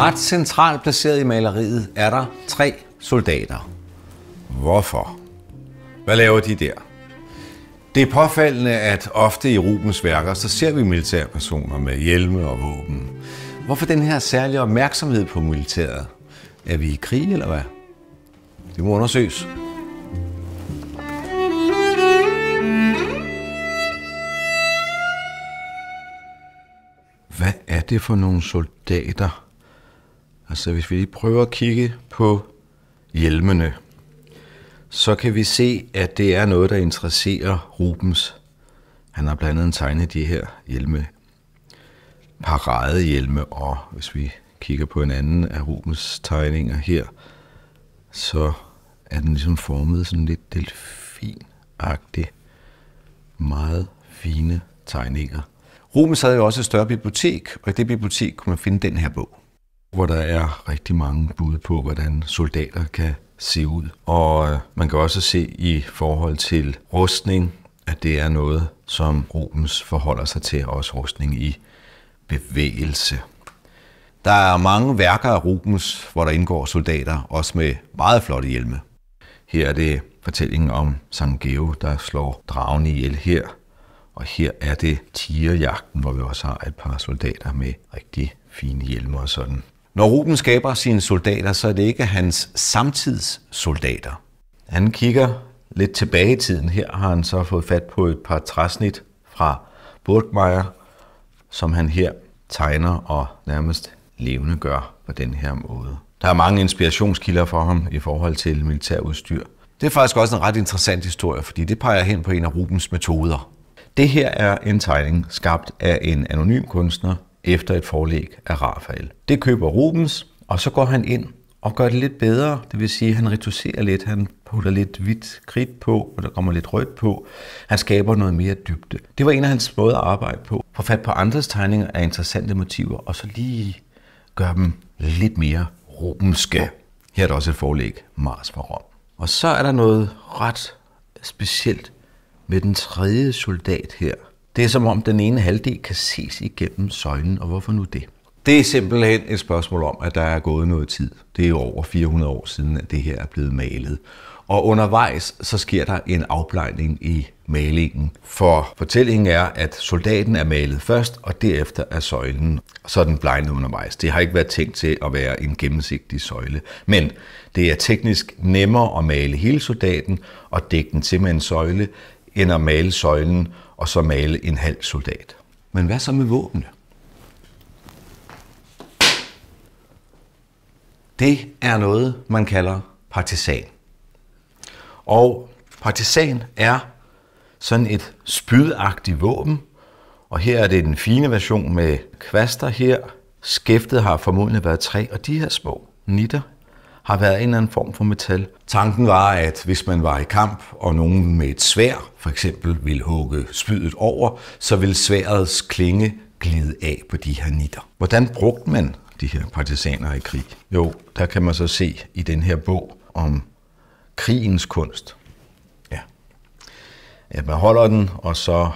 Ret centralt placeret i maleriet er der tre soldater. Hvorfor? Hvad laver de der? Det er påfaldende, at ofte i Rubens værker, så ser vi militærpersoner med hjelme og våben. Hvorfor den her særlige opmærksomhed på militæret? Er vi i krig, eller hvad? Det må undersøges. Hvad er det for nogle soldater, Altså hvis vi lige prøver at kigge på hjelmene, så kan vi se, at det er noget, der interesserer Rubens. Han har blandt andet tegnet de her hjelme, paradehjelme, og hvis vi kigger på en anden af Rubens tegninger her, så er den ligesom formet sådan lidt delfinagtigt. Meget fine tegninger. Rubens havde jo også et større bibliotek, og i det bibliotek kunne man finde den her bog hvor der er rigtig mange bud på, hvordan soldater kan se ud. Og øh, man kan også se i forhold til rustning, at det er noget, som Rubens forholder sig til, også rustning i bevægelse. Der er mange værker af Rubens, hvor der indgår soldater, også med meget flotte hjelme. Her er det fortællingen om San Geo, der slår dragen ihjel her. Og her er det tigerjagten, hvor vi også har et par soldater med rigtig fine hjelme og sådan. Når Ruben skaber sine soldater, så er det ikke hans samtidssoldater. Han kigger lidt tilbage i tiden. Her har han så fået fat på et par træsnit fra Burgmeier, som han her tegner og nærmest levende gør på den her måde. Der er mange inspirationskilder for ham i forhold til militærudstyr. Det er faktisk også en ret interessant historie, fordi det peger hen på en af Rubens metoder. Det her er en tegning skabt af en anonym kunstner, efter et forlæg af Rafael. Det køber Rubens, og så går han ind og gør det lidt bedre, det vil sige, at han retuserer lidt, han putter lidt hvidt kridt på, og der kommer lidt rødt på. Han skaber noget mere dybde. Det var en af hans måder at arbejde på. Få fat på andres tegninger af interessante motiver, og så lige gøre dem lidt mere rubenske. Her er der også et forlæg, Mars for Rom. Og så er der noget ret specielt med den tredje soldat her, det er som om den ene halvdel kan ses igennem søjlen, og hvorfor nu det? Det er simpelthen et spørgsmål om, at der er gået noget tid. Det er jo over 400 år siden, at det her er blevet malet. Og undervejs så sker der en afblejning i malingen. For fortællingen er, at soldaten er malet først, og derefter er søjlen. Så den blegnet undervejs. Det har ikke været tænkt til at være en gennemsigtig søjle. Men det er teknisk nemmere at male hele soldaten og dække den til med en søjle, end at male søjlen og så male en halv soldat. Men hvad så med våbne? Det er noget, man kalder partisan. Og partisan er sådan et spydagtigt våben, og her er det den fine version med kvaster her. Skæftet har formodentlig været træ, og de her små nitter har været en eller anden form for metal. Tanken var, at hvis man var i kamp, og nogen med et svær for eksempel ville hugge spydet over, så ville sværets klinge glide af på de her nitter. Hvordan brugte man de her partisaner i krig? Jo, der kan man så se i den her bog om krigens kunst. Ja. At man holder den, og så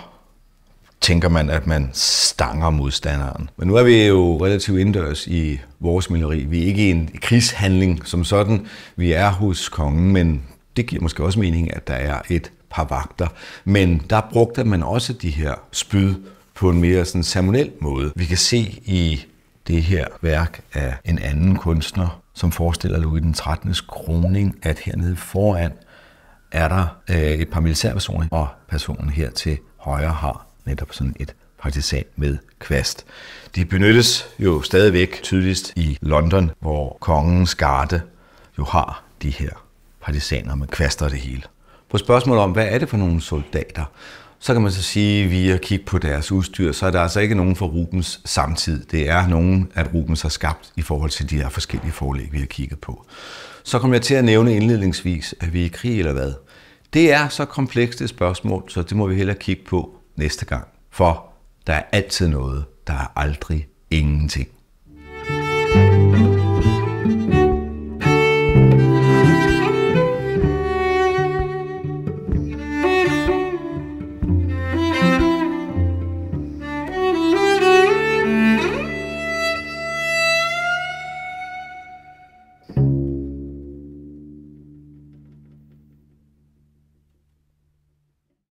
tænker man, at man stanger modstanderen. Men nu er vi jo relativt indendørs i vores mineri. Vi er ikke i en krigshandling som sådan. Vi er hos kongen, men det giver måske også mening, at der er et par vagter. Men der brugte man også de her spyd på en mere sådan ceremoniel måde. Vi kan se i det her værk af en anden kunstner, som forestiller Louis den 13. kroning, at hernede foran er der øh, et par militærpersoner, og personen her til højre har netop sådan et partisan med kvast. De benyttes jo stadigvæk tydeligst i London, hvor kongens garde jo har de her partisaner med kvaster det hele. På spørgsmålet om, hvad er det for nogle soldater, så kan man så sige, at via at kigge på deres udstyr, så er der altså ikke nogen fra Rubens samtid. Det er nogen, at Rubens har skabt i forhold til de her forskellige forlæg, vi har kigget på. Så kommer jeg til at nævne indledningsvis, at vi er i krig eller hvad. Det er så komplekst et spørgsmål, så det må vi heller kigge på næste gang, for der er altid noget, der er aldrig ingenting.